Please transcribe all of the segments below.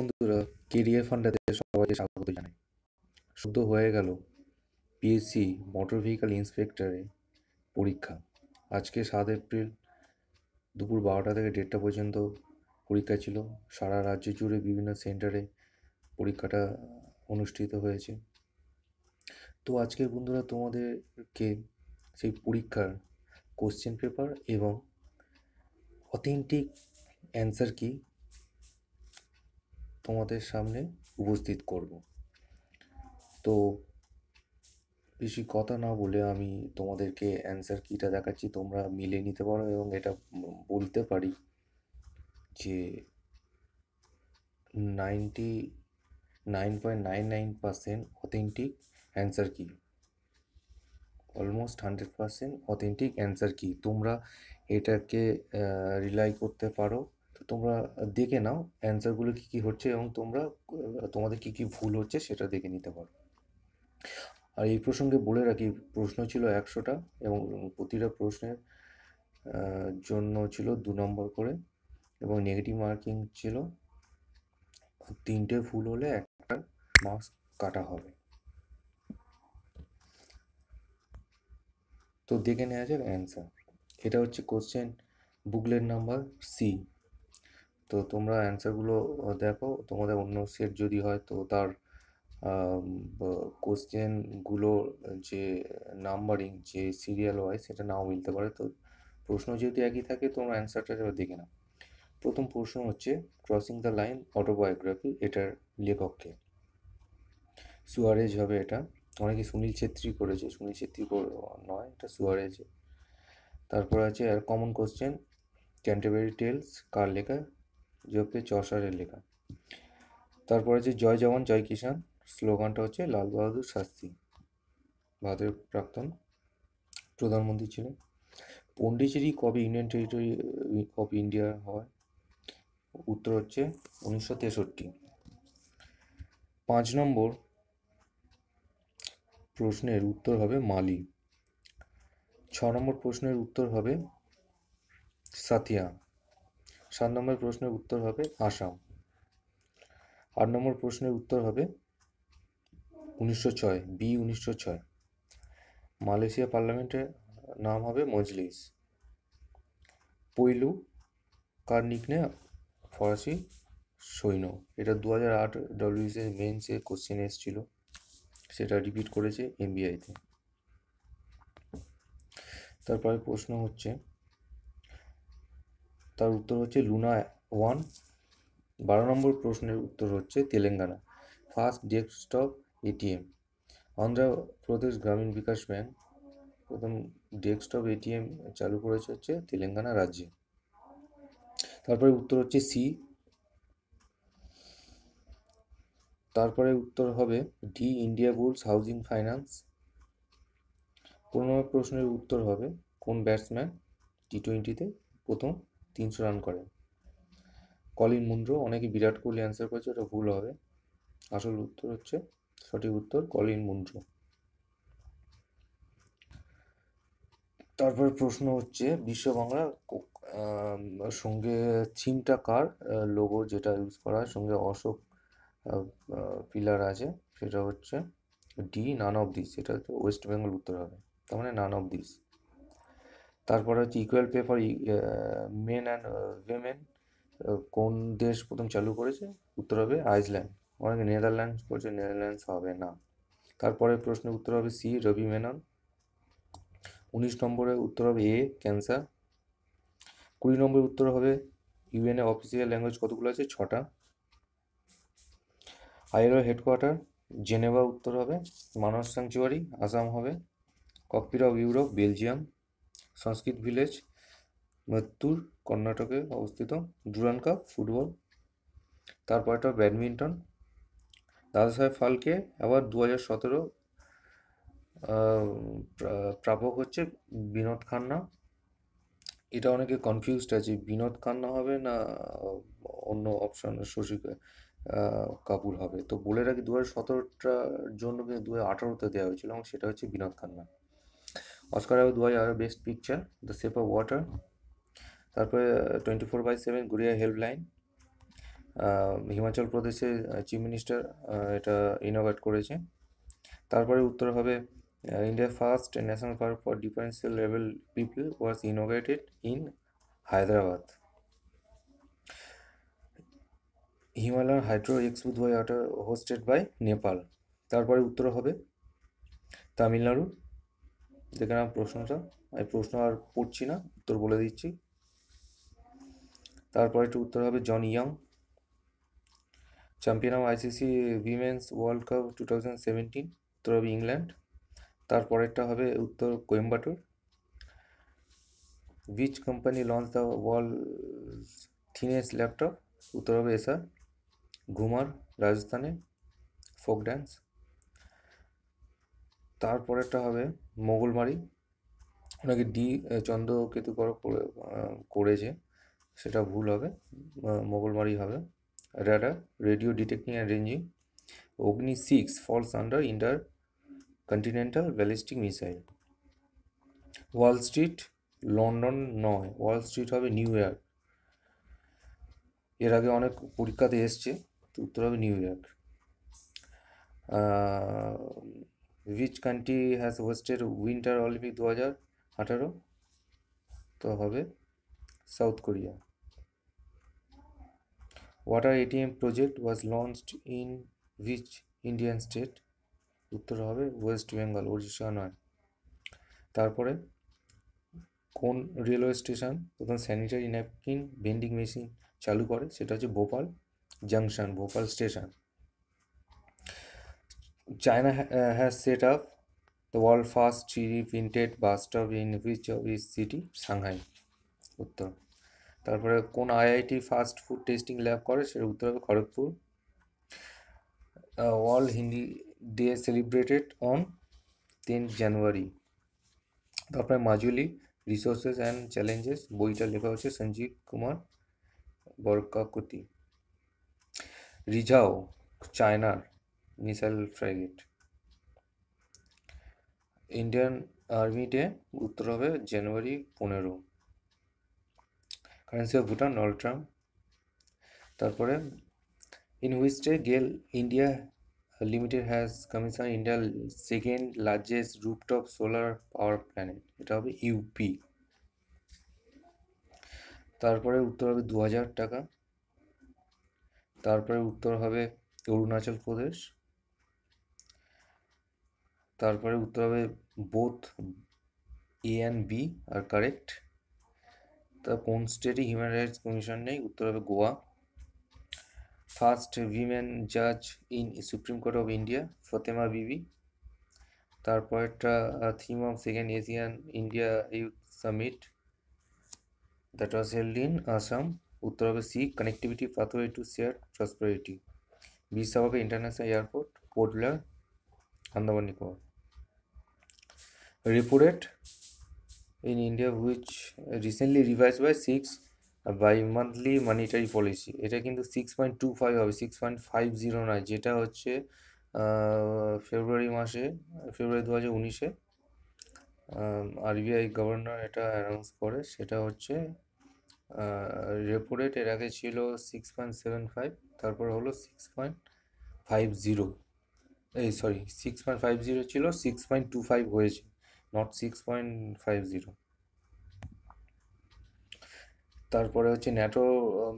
বন্ধুরা কেরিয়ার ফান্ডাতে সবাইকে স্বাগত জানাই শুদ্ধ হয়ে গেল পিএসসি মোটর ভেহিক্যাল ইন্সপেক্টরে পরীক্ষা আজকে সাত এপ্রিল দুপুর বারোটা থেকে দেড়টা পর্যন্ত পরীক্ষা ছিল সারা রাজ্য জুড়ে বিভিন্ন সেন্টারে পরীক্ষাটা অনুষ্ঠিত হয়েছে তো আজকে বন্ধুরা তোমাদেরকে সেই পরীক্ষার কোশ্চেন পেপার এবং অথেন্টিক অ্যান্সার কি তোমাদের সামনে উপস্থিত করব তো বেশি কথা না বলে আমি তোমাদেরকে অ্যান্সার কিটা দেখাচ্ছি তোমরা মিলে নিতে পারো এবং এটা বলতে পারি যে ninety nine point nine nine percent authentic answer কি almost hundred percent authentic answer কি তোমরা এটাকে রিলাই করতে পারো তোমরা দেখে নাও অ্যান্সারগুলো কী কী হচ্ছে এবং তোমরা তোমাদের কী কী ভুল হচ্ছে সেটা দেখে নিতে পারো আর এই প্রসঙ্গে বলে রাখি প্রশ্ন ছিল একশোটা এবং প্রতিটা প্রশ্নের জন্য ছিল দু নম্বর করে এবং নেগেটিভ মার্কিং ছিল তিনটে ফুল হলে একটা মার্কস কাটা হবে তো দেখে নেওয়া যাক অ্যান্সার এটা হচ্ছে কোশ্চেন বুকলেট নাম্বার সি তো তোমরা অ্যান্সারগুলো দেখো তোমাদের অন্য সেট যদি হয় তো তার কোশ্চেনগুলো যে নাম্বারিং যে সিরিয়াল হয় সেটা নাও মিলতে পারে তো প্রশ্ন যেহেতু একই থাকে তোমরা অ্যান্সারটা এবার দেখে না প্রথম প্রশ্ন হচ্ছে ক্রসিং দ্য লাইন অটোবায়োগ্রাফি এটার লেখককে সুয়ারেজ হবে এটা অনেকে সুনীল ছেত্রী করেছে সুনীল ছেত্রী নয় এটা সুয়ারেজ তারপর আছে আর কমন কোশ্চেন ক্যান্টেবেরি টেলস কার লেখা যোগতে চসারের লেখা তারপরে যে জয় জওয়ান জয় কিষান স্লোগানটা হচ্ছে লাল বাহাদুর শাস্ত্রী ভারতের প্রাক্তন প্রধানমন্ত্রী ছিলেন পণ্ডিচেরি কবে ইউনিয়ন টেরিটরি অফ ইন্ডিয়া হয় উত্তর হচ্ছে উনিশশো তেষট্টি পাঁচ নম্বর প্রশ্নের উত্তর হবে মালি ছ নম্বর প্রশ্নের উত্তর হবে সাথিয়া সাত নম্বর প্রশ্নের উত্তর হবে আসাম আট নম্বর প্রশ্নের উত্তর হবে উনিশশো ছয় বি উনিশশো ছয় মালয়েশিয়া পার্লামেন্টের নাম হবে মজলিস পৈলু কার নিকনে ফরাসি সৈন্য এটা দু হাজার আট ডব্লিউসের মেন্সে কোশ্চেন এসেছিল সেটা রিপিট করেছে এমবিআইতে তারপরে প্রশ্ন হচ্ছে তার উত্তর হচ্ছে লুনা ওয়ান বারো নম্বর প্রশ্নের উত্তর হচ্ছে Telangana first desktop ATM Andhra Pradesh গ্রামীণ বিকাশ ব্যাংক প্রথম ডেস্কটপ এটিএম চালু করেছে হচ্ছে তেলেঙ্গানা রাজ্যে তারপরে উত্তর হচ্ছে সি তারপরে উত্তর হবে D Indiabulls housing finance পনেরো প্রশ্নের উত্তর হবে কোন ব্যাটসম্যান টি টোয়েন্টিতে প্রথম তিনশো রান করেন কলিন মুন্ড্রো অনেকে বিরাট কোহলি অ্যান্সার করেছে ওটা ভুল হবে আসল উত্তর হচ্ছে সঠিক উত্তর কলিন মুন্ড্রো তারপরে প্রশ্ন হচ্ছে বিশ্ব বাংলা সঙ্গে থিমটা কার লোগো যেটা ইউজ করা হয় সঙ্গে অশোক পিলার আছে সেটা হচ্ছে ডি নান অফ দিস সেটা হচ্ছে ওয়েস্ট বেঙ্গল উত্তর হবে তার মানে নান অফ দিস তারপর হচ্ছে equal pay for men and women কোন দেশ প্রথম চালু করেছে উত্তর হবে আইসল্যান্ড অনেকে নেদারল্যান্ডস করছে নেদারল্যান্ডস হবে না তারপরে প্রশ্নের উত্তর হবে সি রবি মেনন উনিশ নম্বরে উত্তর হবে এ ক্যান্সার কুড়ি নম্বরে উত্তর হবে ইউএনএ অফিসিয়াল ল্যাঙ্গুয়েজ কতগুলো আছে ছটা আইএলও হেডকোয়ার্টার জেনেভা উত্তর হবে মানস স্যাংচুয়ারি আসাম হবে কপির of Europe Belgium Sanskrit village মৃত্যুর কর্ণাটকে অবস্থিত ডুরান কাপ ফুটবল তারপরটা ব্যাডমিন্টন দাদা সাহেব ফালকে আবার দু হাজার সতেরো প্রাপক হচ্ছে বিনোদ খান্না এটা অনেকে কনফিউজড আছে বিনোদ খান্না হবে না অন্য অপশন শশী কাপুর হবে তো বলে রাখি দু হাজার সতেরোটার জন্য কিন্তু দু হাজার আঠারোতে দেওয়া হয়েছিল এবং সেটা হচ্ছে বিনোদ খান্না অস্কার অ্যাওয়ার্ড ওয়াই আর best picture the shape of water তারপরে twenty four by seven Gudiya helpline Himachal প্রদেশের চিফ মিনিস্টার এটা ইনোভেট করেছে তারপরে উত্তর হবে India first national park for differential level people was innovated in Hyderabad Himalayan hydro expo দু হাজার হোস্টেড বাই নেপাল তারপরে উত্তর হবে তামিলনাড়ু দেখে নাম প্রশ্নটা আমি প্রশ্ন আর পড়ছি না উত্তর বলে দিচ্ছি তারপরে একটু উত্তর হবে John Young champion of ICC women's world cup two thousand seventeen উত্তর হবে ইংল্যান্ড তারপরেরটা হবে উত্তর Coimbatore which company launch the world thinnest laptop উত্তর হবে এসার ঘুমার রাজস্থানে ফোক ড্যান্স তারপরেরটা হবে মোগলমারি ওনাকে ডি চন্দ্রকেতুকর করেছে সেটা ভুল হবে মোগলমারি হবে radar radio detecting and ranging Agni six falls under intercontinental ballistic missile Wall Street London নয় ওয়াল স্ট্রিট হবে নিউ ইয়র্ক এর আগে অনেক পরীক্ষাতে এসছে উত্তর হবে New York which country has hosted winter Olympic দু হাজার আঠারো তো হবে South Korea water ATM project was launched in which Indian state উত্তর হবে ওয়েস্ট বেঙ্গল ওড়িশা নয় তারপরে কোন রেলওয়ে স্টেশন প্রথম স্যানিটারি ন্যাপকিন ভেন্ডিং মেশিন চালু করে সেটা হচ্ছে Bhopal junction Bhopal station China ha uh, has set up the world first 3D printed bus stop in which of its city? Shanghai. উত্তর তারপরে কোন IIT fast food testing lab করে সেটা উত্তর হবে Kharagpur all Hindi day celebrated on ten January তারপরে Majuli resources and challenges বইটা লেখা হচ্ছে সঞ্জীব কুমার বরকাকুতি রিজাও চায়নার missile frigate Indian army day উত্তর হবে জানুয়ারি পনেরো currency of Bhutan Donald Trump তারপরে in which day GAIL India limited has commission ইন্ডিয়ার second largest rooftop solar power plant এটা হবে ইউপি তারপরে উত্তর হবে দু হাজার টাকা তারপরে উত্তর হবে অরুণাচল প্রদেশ তারপরে উত্তর হবে বোথ এ অ্যান্ড বি আর কারেক্ট তা কোন স্টেটে হিউম্যান রাইটস কমিশন নেই উত্তর হবে গোয়া ফার্স্ট উইমেন জাজ in supreme court of India Fathima Beevi তারপরেরটা theme of second Asian India youth summit that was held in Assam উত্তর হবে C connectivity pathway to share prosperity বিশা হবে ইন্টারন্যাশনাল এয়ারপোর্ট পোর্টলার Andaman Nicobar. Repo in India India, recently revise by six by monthly monetary policy এটা কিন্তু six point two five হবে six point five zero নয় যেটা হচ্ছে ফেব্রুয়ারি মাসে ফেব্রুয়ারি দু হাজার উনিশে আরবিআই গভর্নর এটা অ্যানাউন্স করে সেটা হচ্ছে রেপো রেট এর আগে ছিল সিক্স পয়েন্ট সেভেন ফাইভ তারপর হলো সিক্স পয়েন্ট ফাইভ জিরো এই sorry six point five zero ছিল সিক্স পয়েন্ট টু ফাইভ হয়েছে not six point five zero তারপরে হচ্ছে ন্যাটো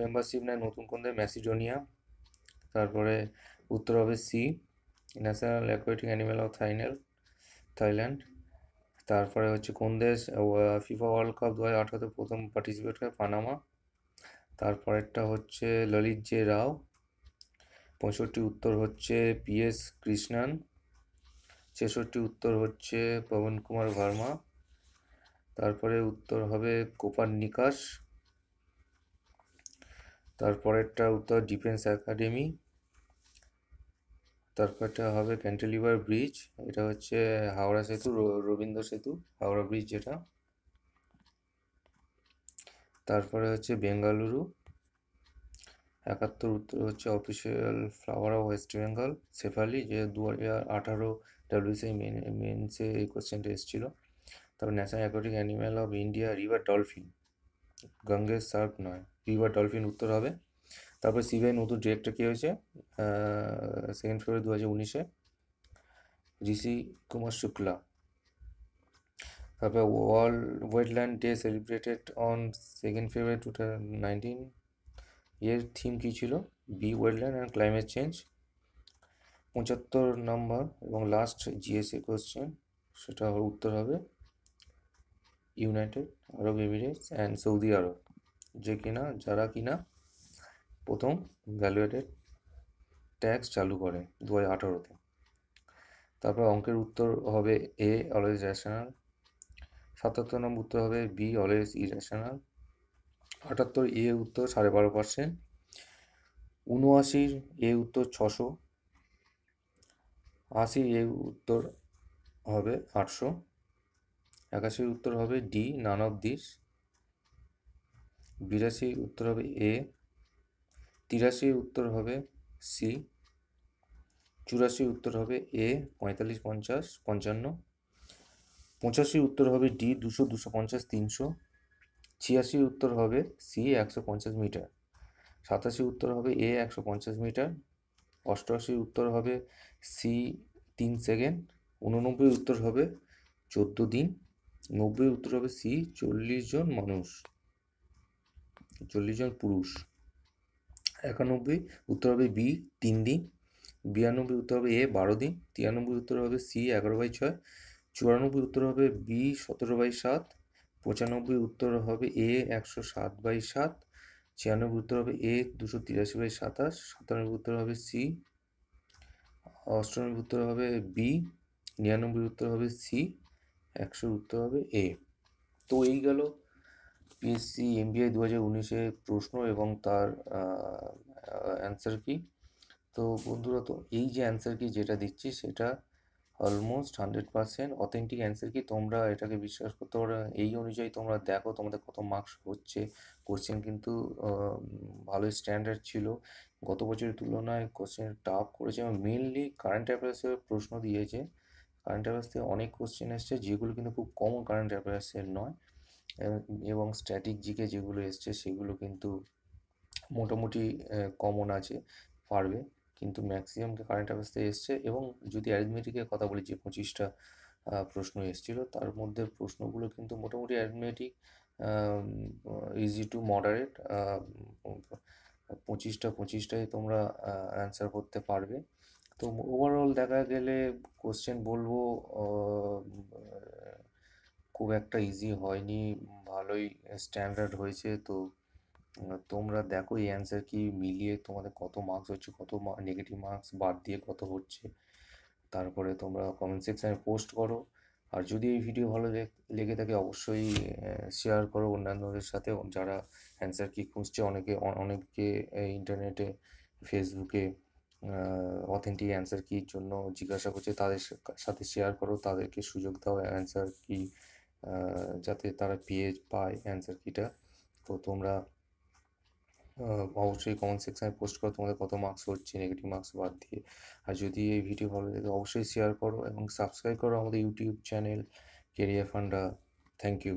মেম্বারশিপ uh, নেয় নতুন কোন ম্যাসিডোনিয়া তারপরে উত্তর হবে C national aquatic animal of Thailand Thailand তারপরে হচ্ছে কোন দেশ ফিফা uh, ওয়ার্ল্ড কাপ দু হাজার আঠারোতে প্রথম পার্টিসিপেট করে পানামা তারপরেরটা হচ্ছে ললিত জে রাও পঁয়ষট্টি উত্তর হচ্ছে পি এস কৃষ্ণান ছেষট্টি উত্তর হচ্ছে পবন কুমার ভার্মা তারপরে উত্তর হবে কোপার নিকাশ তারপরেরটা উত্তর ডিফেন্স একাডেমি তারপরটা হবে ক্যান্টিলিভার ব্রিজ এটা হচ্ছে হাওড়া সেতু রবীন্দ্র সেতু হাওড়া ব্রিজ যেটা তারপরে হচ্ছে বেঙ্গালুরু একাত্তর উত্তর হচ্ছে official flower of West Bengal সেফালি যে দু হাজার আঠারো ডাব্লিউসি মেন মেন্সে এই কোশ্চেনটা এসেছিলো তারপর national aquatic animal of India river dolphin গঙ্গের সার্ক নয় রিভার ডলফিন উত্তর হবে তারপর সিবিআই নতুন ডিরেক্টর কী হয়েছে সেকেন্ড ফেব্রুয়ারি দু হাজার উনিশে ঋষি কুমার শুক্লা তারপর world wetland day celebrated on second February two nineteen এর থিম কী ছিল B wetland and climate change পঁচাত্তর নম্বর এবং লাস্ট জিএসএ কোয়েশ্চেন সেটা উত্তর হবে United Arab Emirates and Saudi Arab যে কিনা যারা কিনা প্রথম ভ্যালুয়েটেড ট্যাক্স চালু করে দু হাজার আঠারোতে তারপর অঙ্কের উত্তর হবে এ অলওয়েজ রেশনাল সাতাত্তর নম্বর উত্তর হবে বি অলওয়েজ ইরেশনাল আটাত্তর এ উত্তর সাড়ে বারো পার্সেন্ট উনআশির এ উত্তর ছশো আশি এ উত্তর হবে আটশো একাশির উত্তর হবে ডি নান অব দিস বিরাশির উত্তর হবে এ তিরাশির উত্তর হবে সি চুরাশির উত্তর হবে এ পঁয়তাল্লিশ পঞ্চাশ পঞ্চান্ন পঁচাশির উত্তর হবে ডি দুশো দুশো পঞ্চাশ তিনশো ছিয়াশির উত্তর হবে সি একশো পঞ্চাশ মিটার সাতাশি উত্তর হবে এ একশো পঞ্চাশ মিটার অষ্টআশির উত্তর হবে সি তিন সেকেন্ড উননব্বই উত্তর হবে চোদ্দো দিন নব্বই উত্তর হবে সি চল্লিশ জন মানুষ চল্লিশ জন পুরুষ একানব্বই উত্তর হবে বি তিন দিন বিরানব্বই উত্তর হবে এ বারো দিন তিরানব্বই উত্তর হবে সি এগারো বাই ছয় চুরানব্বই উত্তর হবে বি সতেরো বাই সাত পঁচানব্বই উত্তর হবে এ একশো সাত বাই সাত ছিয়ানব্বই উত্তর হবে এ দুশো তিরাশি বাই সাতাশ সাতানব্বই উত্তর হবে সি অষ্টানব্বই উত্তর হবে বি নিরানব্বই উত্তর হবে সি একশো উত্তর হবে এ তো এই গেল পিএসসি এমবিআই দু হাজার উনিশে প্রশ্ন এবং তার অ্যান্সার কি তো বন্ধুরা তো এই যে অ্যান্সার কি যেটা দিচ্ছি সেটা almost hundred percent authentic answer কি তোমরা এটাকে বিশ্বাস করতে পারো এই অনুযায়ী তোমরা দেখো তোমাদের কত মার্কস হচ্ছে কোশ্চেন কিন্তু ভালো স্ট্যান্ডার্ড ছিল গত বছরের তুলনায় কোশ্চেন টাফ করেছে এবং মেনলি কারেন্ট অ্যাফেয়ার্সে প্রশ্ন দিয়েছে কারেন্ট অ্যাফেয়ার্স থেকে অনেক কোশ্চেন এসছে যেগুলো কিন্তু খুব কমন কারেন্ট অ্যাফেয়ার্সের নয় এবং স্ট্যাটিক জিকে যেগুলো এসছে সেগুলো কিন্তু মোটামুটি কমন আছে পারবে কিন্তু ম্যাক্সিমামকে কারেন্ট অ্যাফেয়ার্স এসছে এবং যদি অ্যারিথমেটিকের কথা বলি যে পঁচিশটা প্রশ্ন এসেছিলো তার মধ্যে প্রশ্নগুলো কিন্তু মোটামুটি অ্যারিথমেটিক ইজি টু মডারেট পঁচিশটা পঁচিশটাই তোমরা অ্যান্সার করতে পারবে তো ওভারঅল দেখা গেলে কোশ্চেন বলবো খুব একটা ইজি হয়নি ভালোই স্ট্যান্ডার্ড হয়েছে তো তোমরা দেখো এই অ্যান্সার কি মিলিয়ে তোমাদের কত মার্কস হচ্ছে কত নেগেটিভ মার্কস বাদ দিয়ে কত হচ্ছে তারপরে তোমরা কমেন্ট সেকশানে পোস্ট করো আর যদি এই ভিডিও ভালো লেগে থাকে অবশ্যই শেয়ার করো অন্যান্যদের সাথে যারা অ্যান্সার কি খুঁজছে অনেকে অনেককে ইন্টারনেটে ফেসবুকে অথেন্টিক অ্যান্সার কির জন্য জিজ্ঞাসা করছে তাদের সাথে শেয়ার করো তাদেরকে সুযোগ দাও অ্যান্সার কি যাতে তারা পেয়ে পায় অ্যান্সার কিটা তো তোমরা অবশ্যই কমেন্ট সেকশানে পোস্ট করো তোমাদের কত মার্কস হচ্ছে নেগেটিভ মার্কস বাদ দিয়ে আর যদি এই ভিডিও ভালো লাগে অবশ্যই শেয়ার করো এবং সাবস্ক্রাইব করো আমাদের YouTube channel career funda thank you